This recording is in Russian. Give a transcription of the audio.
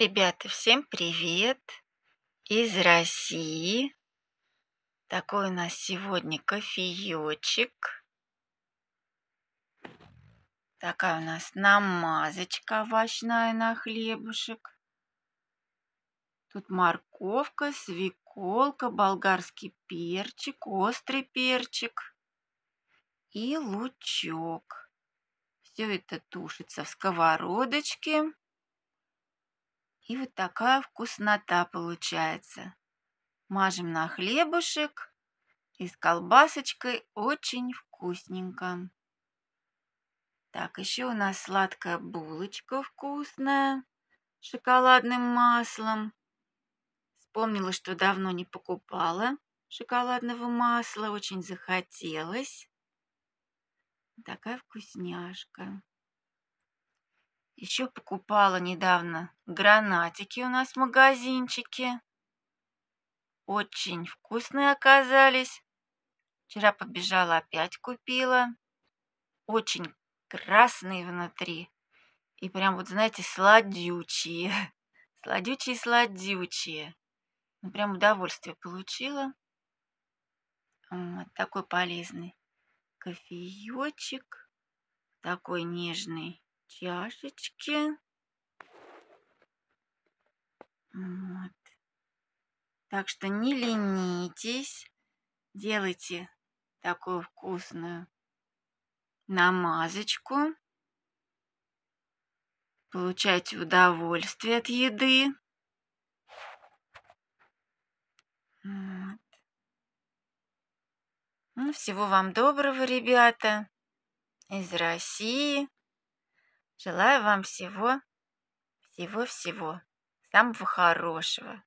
Ребята, всем привет из России. Такой у нас сегодня кофеечек. Такая у нас намазочка овощная на хлебушек. Тут морковка, свеколка, болгарский перчик, острый перчик и лучок. Все это тушится в сковородочке. И вот такая вкуснота получается. Мажем на хлебушек и с колбасочкой очень вкусненько. Так, еще у нас сладкая булочка вкусная с шоколадным маслом. Вспомнила, что давно не покупала шоколадного масла, очень захотелось. Такая вкусняшка. Еще покупала недавно гранатики у нас в магазинчике. Очень вкусные оказались. Вчера побежала опять купила. Очень красные внутри. И прям вот, знаете, сладючие. Сладючие-сладючие. Ну, прям удовольствие получила. Вот такой полезный кофеечек. Такой нежный чашечки. Вот. Так что не ленитесь, делайте такую вкусную намазочку. Получайте удовольствие от еды. Вот. Ну, всего вам доброго, ребята, из России. Желаю вам всего, всего-всего, самого хорошего.